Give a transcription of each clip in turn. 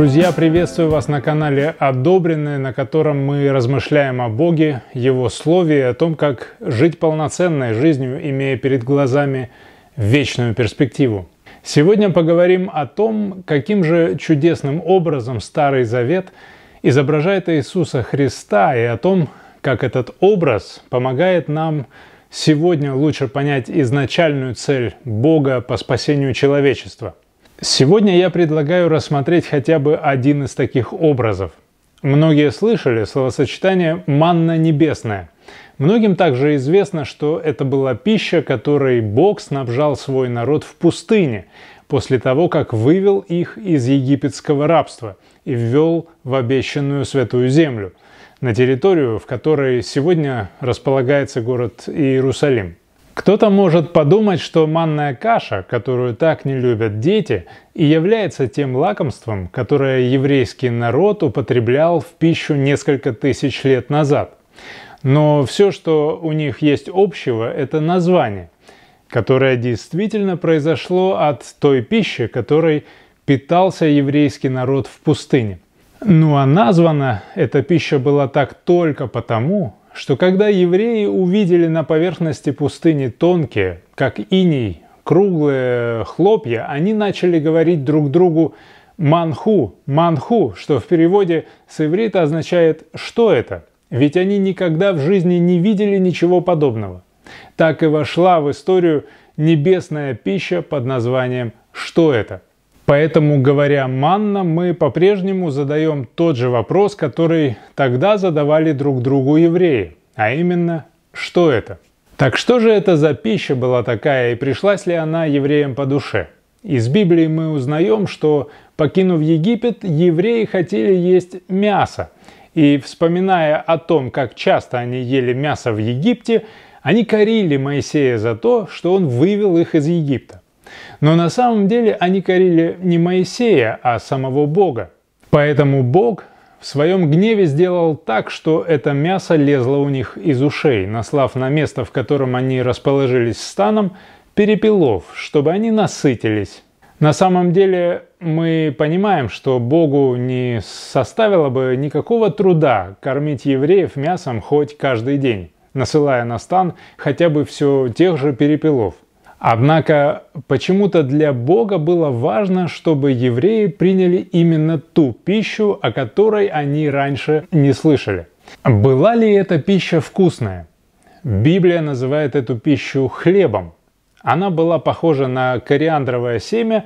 Друзья, приветствую вас на канале Одобренное, на котором мы размышляем о Боге, Его Слове и о том, как жить полноценной жизнью, имея перед глазами вечную перспективу. Сегодня поговорим о том, каким же чудесным образом Старый Завет изображает Иисуса Христа и о том, как этот образ помогает нам сегодня лучше понять изначальную цель Бога по спасению человечества – Сегодня я предлагаю рассмотреть хотя бы один из таких образов. Многие слышали словосочетание «манна небесная». Многим также известно, что это была пища, которой Бог снабжал свой народ в пустыне, после того, как вывел их из египетского рабства и ввел в обещанную святую землю, на территорию, в которой сегодня располагается город Иерусалим. Кто-то может подумать, что манная каша, которую так не любят дети, и является тем лакомством, которое еврейский народ употреблял в пищу несколько тысяч лет назад. Но все, что у них есть общего, это название, которое действительно произошло от той пищи, которой питался еврейский народ в пустыне. Ну а названа эта пища была так только потому, что когда евреи увидели на поверхности пустыни тонкие, как иней, круглые хлопья, они начали говорить друг другу «манху», «манху», что в переводе с иврита означает «что это?», ведь они никогда в жизни не видели ничего подобного. Так и вошла в историю небесная пища под названием «что это?». Поэтому, говоря «манна», мы по-прежнему задаем тот же вопрос, который тогда задавали друг другу евреи, а именно «что это?». Так что же это за пища была такая и пришлась ли она евреям по душе? Из Библии мы узнаем, что, покинув Египет, евреи хотели есть мясо. И вспоминая о том, как часто они ели мясо в Египте, они корили Моисея за то, что он вывел их из Египта. Но на самом деле они корили не Моисея, а самого Бога. Поэтому Бог в своем гневе сделал так, что это мясо лезло у них из ушей, наслав на место, в котором они расположились станом, перепелов, чтобы они насытились. На самом деле мы понимаем, что Богу не составило бы никакого труда кормить евреев мясом хоть каждый день, насылая на стан хотя бы все тех же перепелов – Однако почему-то для Бога было важно, чтобы евреи приняли именно ту пищу, о которой они раньше не слышали. Была ли эта пища вкусная? Библия называет эту пищу хлебом. Она была похожа на кориандровое семя,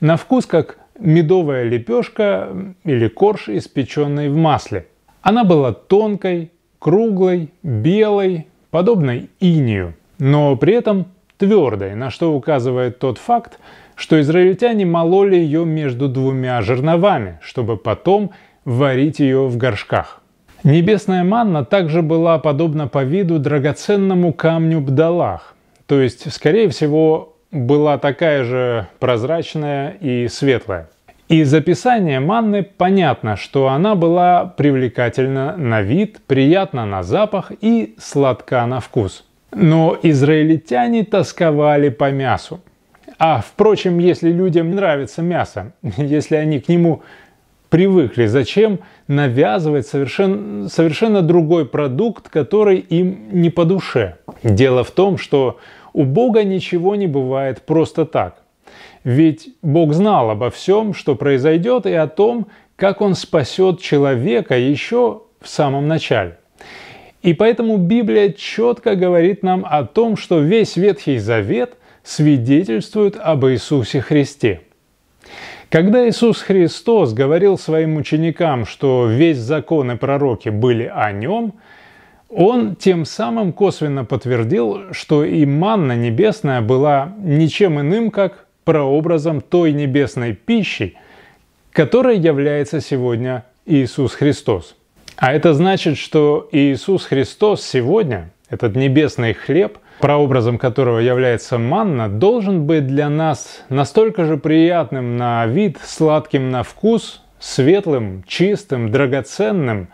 на вкус как медовая лепешка или корж, испеченный в масле. Она была тонкой, круглой, белой, подобной инию, но при этом твердой, на что указывает тот факт, что израильтяне мололи ее между двумя жерновами, чтобы потом варить ее в горшках. Небесная манна также была подобна по виду драгоценному камню Бдалах, то есть, скорее всего, была такая же прозрачная и светлая. Из описания манны понятно, что она была привлекательна на вид, приятна на запах и сладка на вкус – но израильтяне тосковали по мясу. А, впрочем, если людям нравится мясо, если они к нему привыкли, зачем навязывать совершенно, совершенно другой продукт, который им не по душе? Дело в том, что у Бога ничего не бывает просто так. Ведь Бог знал обо всем, что произойдет, и о том, как Он спасет человека еще в самом начале. И поэтому Библия четко говорит нам о том, что весь Ветхий Завет свидетельствует об Иисусе Христе. Когда Иисус Христос говорил своим ученикам, что весь закон и пророки были о нем, он тем самым косвенно подтвердил, что и манна небесная была ничем иным, как прообразом той небесной пищи, которой является сегодня Иисус Христос. А это значит, что Иисус Христос сегодня, этот небесный хлеб, прообразом которого является манна, должен быть для нас настолько же приятным на вид, сладким на вкус, светлым, чистым, драгоценным,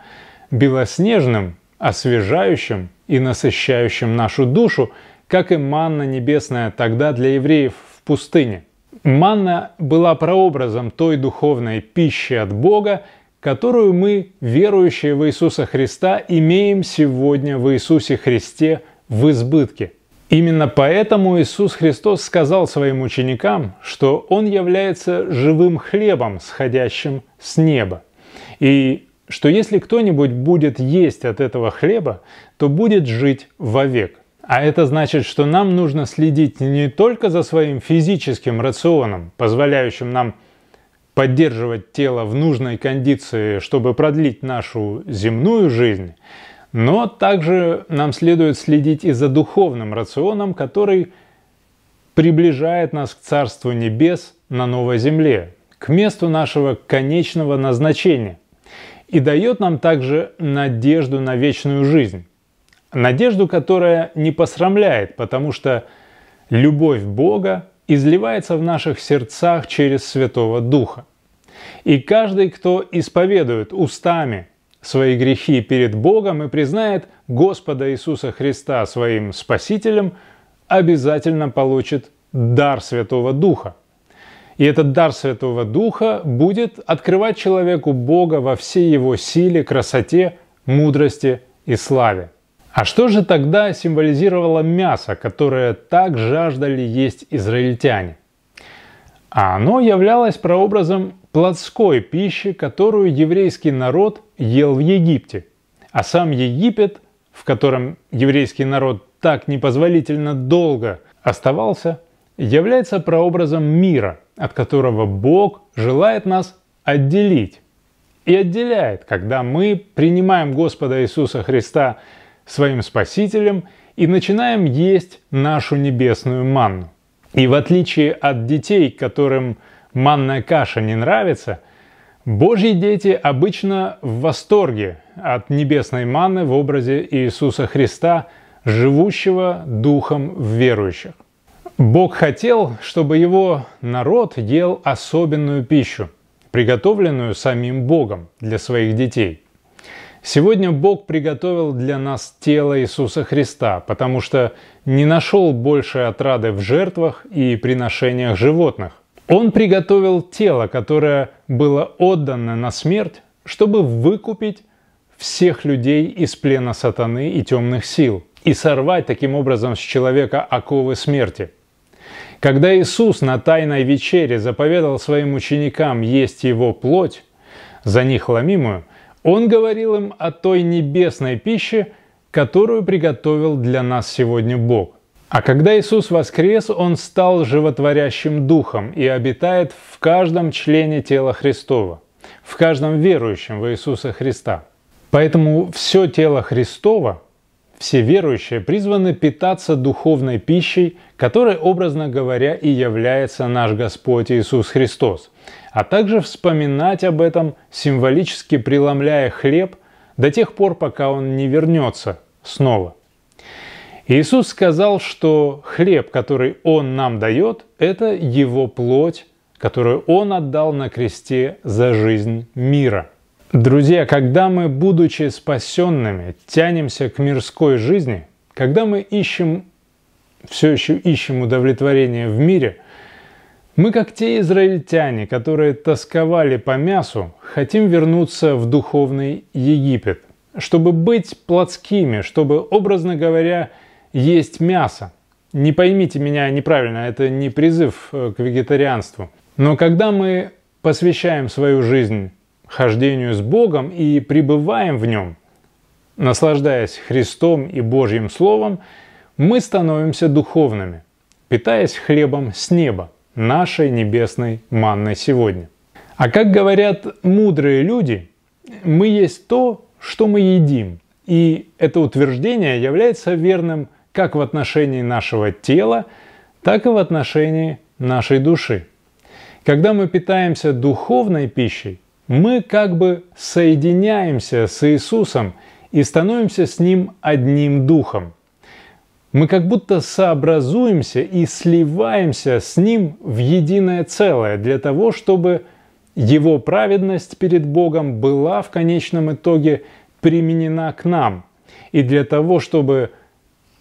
белоснежным, освежающим и насыщающим нашу душу, как и манна небесная тогда для евреев в пустыне. Манна была прообразом той духовной пищи от Бога, которую мы, верующие в Иисуса Христа, имеем сегодня в Иисусе Христе в избытке. Именно поэтому Иисус Христос сказал своим ученикам, что Он является живым хлебом, сходящим с неба. И что если кто-нибудь будет есть от этого хлеба, то будет жить вовек. А это значит, что нам нужно следить не только за своим физическим рационом, позволяющим нам поддерживать тело в нужной кондиции, чтобы продлить нашу земную жизнь, но также нам следует следить и за духовным рационом, который приближает нас к Царству Небес на новой земле, к месту нашего конечного назначения и дает нам также надежду на вечную жизнь. Надежду, которая не посрамляет, потому что любовь Бога изливается в наших сердцах через Святого Духа. И каждый, кто исповедует устами свои грехи перед Богом и признает Господа Иисуса Христа своим Спасителем, обязательно получит дар Святого Духа. И этот дар Святого Духа будет открывать человеку Бога во всей его силе, красоте, мудрости и славе. А что же тогда символизировало мясо, которое так жаждали есть израильтяне? А оно являлось прообразом плотской пищи, которую еврейский народ ел в Египте. А сам Египет, в котором еврейский народ так непозволительно долго оставался, является прообразом мира, от которого Бог желает нас отделить. И отделяет, когда мы принимаем Господа Иисуса Христа – своим Спасителем и начинаем есть нашу небесную манну. И в отличие от детей, которым манная каша не нравится, Божьи дети обычно в восторге от небесной манны в образе Иисуса Христа, живущего духом в верующих. Бог хотел, чтобы его народ ел особенную пищу, приготовленную самим Богом для своих детей – Сегодня Бог приготовил для нас тело Иисуса Христа, потому что не нашел большей отрады в жертвах и приношениях животных. Он приготовил тело, которое было отдано на смерть, чтобы выкупить всех людей из плена сатаны и темных сил и сорвать таким образом с человека оковы смерти. Когда Иисус на Тайной вечере заповедал своим ученикам есть его плоть, за них ломимую – он говорил им о той небесной пище, которую приготовил для нас сегодня Бог. А когда Иисус воскрес, Он стал животворящим духом и обитает в каждом члене тела Христова, в каждом верующем в Иисуса Христа. Поэтому все тело Христова – все верующие призваны питаться духовной пищей, которой, образно говоря, и является наш Господь Иисус Христос, а также вспоминать об этом, символически преломляя хлеб до тех пор, пока он не вернется снова. Иисус сказал, что хлеб, который Он нам дает, это Его плоть, которую Он отдал на кресте за жизнь мира – Друзья, когда мы, будучи спасенными, тянемся к мирской жизни, когда мы ищем, все еще ищем удовлетворение в мире, мы, как те израильтяне, которые тосковали по мясу, хотим вернуться в духовный Египет, чтобы быть плотскими, чтобы, образно говоря, есть мясо. Не поймите меня неправильно, это не призыв э, к вегетарианству. Но когда мы посвящаем свою жизнь хождению с Богом и пребываем в Нем, наслаждаясь Христом и Божьим Словом, мы становимся духовными, питаясь хлебом с неба, нашей небесной манной сегодня. А как говорят мудрые люди, мы есть то, что мы едим. И это утверждение является верным как в отношении нашего тела, так и в отношении нашей души. Когда мы питаемся духовной пищей, мы как бы соединяемся с Иисусом и становимся с Ним одним духом. Мы как будто сообразуемся и сливаемся с Ним в единое целое для того, чтобы Его праведность перед Богом была в конечном итоге применена к нам, и для того, чтобы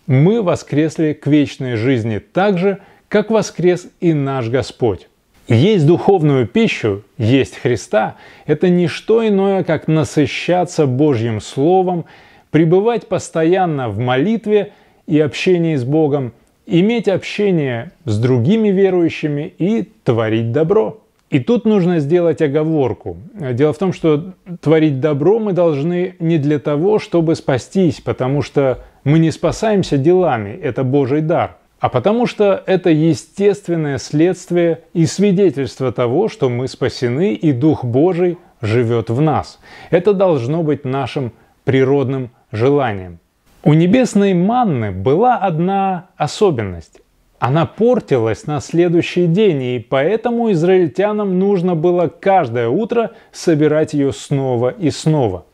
мы воскресли к вечной жизни так же, как воскрес и наш Господь. Есть духовную пищу, есть Христа – это не что иное, как насыщаться Божьим Словом, пребывать постоянно в молитве и общении с Богом, иметь общение с другими верующими и творить добро. И тут нужно сделать оговорку. Дело в том, что творить добро мы должны не для того, чтобы спастись, потому что мы не спасаемся делами, это Божий дар – а потому что это естественное следствие и свидетельство того, что мы спасены и Дух Божий живет в нас. Это должно быть нашим природным желанием. У небесной манны была одна особенность. Она портилась на следующий день, и поэтому израильтянам нужно было каждое утро собирать ее снова и снова.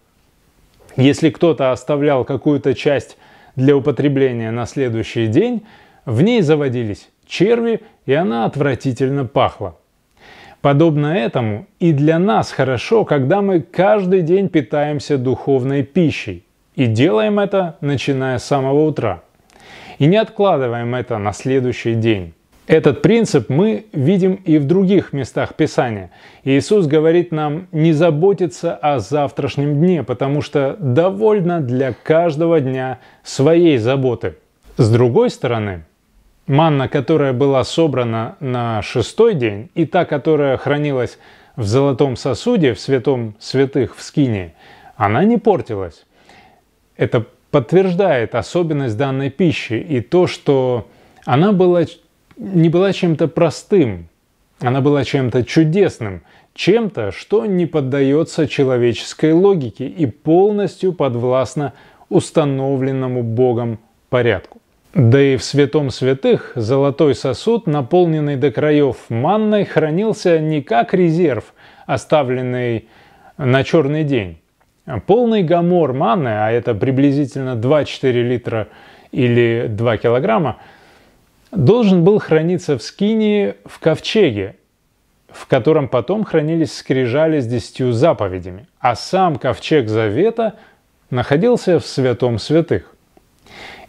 Если кто-то оставлял какую-то часть для употребления на следующий день, в ней заводились черви, и она отвратительно пахла. Подобно этому и для нас хорошо, когда мы каждый день питаемся духовной пищей. И делаем это, начиная с самого утра. И не откладываем это на следующий день. Этот принцип мы видим и в других местах Писания. Иисус говорит нам не заботиться о завтрашнем дне, потому что довольно для каждого дня своей заботы. С другой стороны, манна, которая была собрана на шестой день, и та, которая хранилась в золотом сосуде, в святом святых в скине, она не портилась. Это подтверждает особенность данной пищи и то, что она была, не была чем-то простым, она была чем-то чудесным, чем-то, что не поддается человеческой логике и полностью подвластно установленному Богом порядку. Да и в святом святых золотой сосуд, наполненный до краев манной, хранился не как резерв, оставленный на черный день. Полный гамор манны, а это приблизительно 2-4 литра или 2 килограмма, должен был храниться в скинии в ковчеге, в котором потом хранились скрижали с десятью заповедями, а сам ковчег завета находился в святом святых.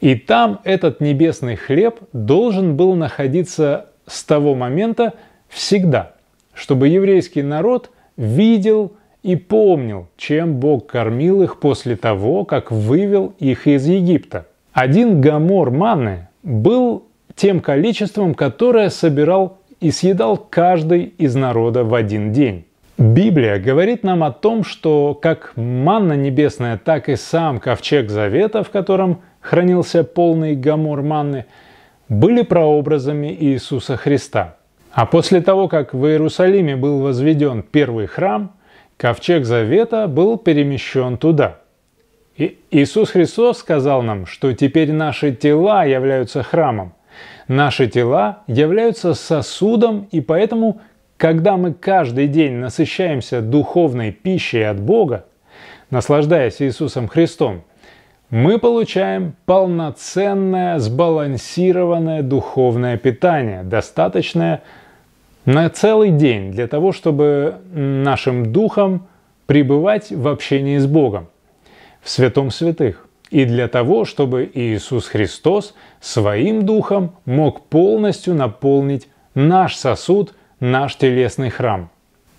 И там этот небесный хлеб должен был находиться с того момента всегда, чтобы еврейский народ видел и помнил, чем Бог кормил их после того, как вывел их из Египта. Один гамор маны был тем количеством, которое собирал и съедал каждый из народа в один день. Библия говорит нам о том, что как манна небесная, так и сам ковчег завета, в котором хранился полный гамур манны, были прообразами Иисуса Христа. А после того, как в Иерусалиме был возведен первый храм, ковчег Завета был перемещен туда. И Иисус Христос сказал нам, что теперь наши тела являются храмом. Наши тела являются сосудом, и поэтому, когда мы каждый день насыщаемся духовной пищей от Бога, наслаждаясь Иисусом Христом, мы получаем полноценное, сбалансированное духовное питание, достаточное на целый день для того, чтобы нашим духом пребывать в общении с Богом, в святом святых, и для того, чтобы Иисус Христос своим духом мог полностью наполнить наш сосуд, наш телесный храм.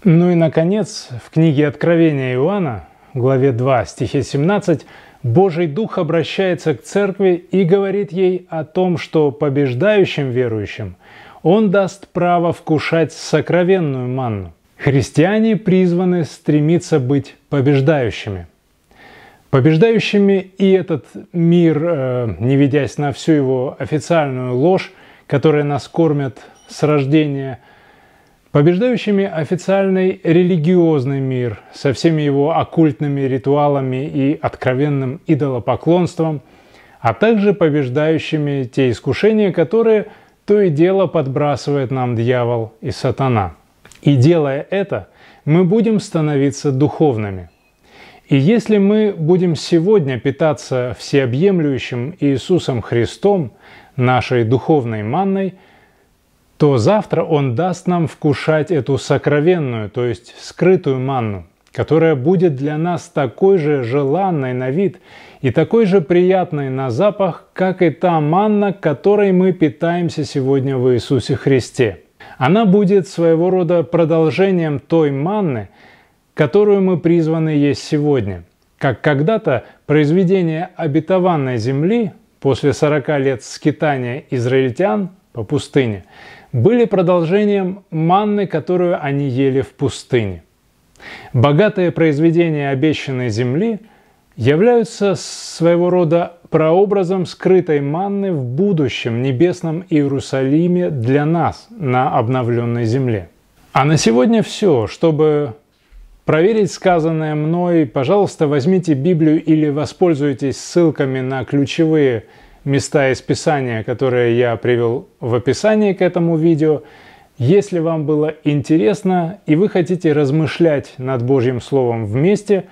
Ну и, наконец, в книге Откровения Иоанна, главе 2, стихе 17, Божий Дух обращается к церкви и говорит ей о том, что побеждающим верующим он даст право вкушать сокровенную манну. Христиане призваны стремиться быть побеждающими. Побеждающими и этот мир, э, не ведясь на всю его официальную ложь, которой нас кормят с рождения – побеждающими официальный религиозный мир со всеми его оккультными ритуалами и откровенным идолопоклонством, а также побеждающими те искушения, которые то и дело подбрасывает нам дьявол и сатана. И делая это, мы будем становиться духовными. И если мы будем сегодня питаться всеобъемлющим Иисусом Христом, нашей духовной манной – то завтра Он даст нам вкушать эту сокровенную, то есть скрытую манну, которая будет для нас такой же желанной на вид и такой же приятной на запах, как и та манна, которой мы питаемся сегодня в Иисусе Христе. Она будет своего рода продолжением той манны, которую мы призваны есть сегодня. Как когда-то произведение обетованной земли после 40 лет скитания израильтян по пустыне – были продолжением манны, которую они ели в пустыне. Богатые произведения обещанной земли являются своего рода прообразом скрытой манны в будущем небесном Иерусалиме для нас на обновленной земле. А на сегодня все. Чтобы проверить сказанное мной, пожалуйста, возьмите Библию или воспользуйтесь ссылками на ключевые места из Писания, которые я привел в описании к этому видео. Если вам было интересно и вы хотите размышлять над Божьим Словом вместе,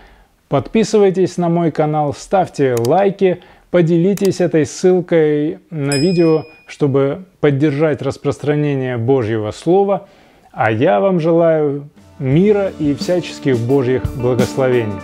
подписывайтесь на мой канал, ставьте лайки, поделитесь этой ссылкой на видео, чтобы поддержать распространение Божьего Слова. А я вам желаю мира и всяческих Божьих благословений.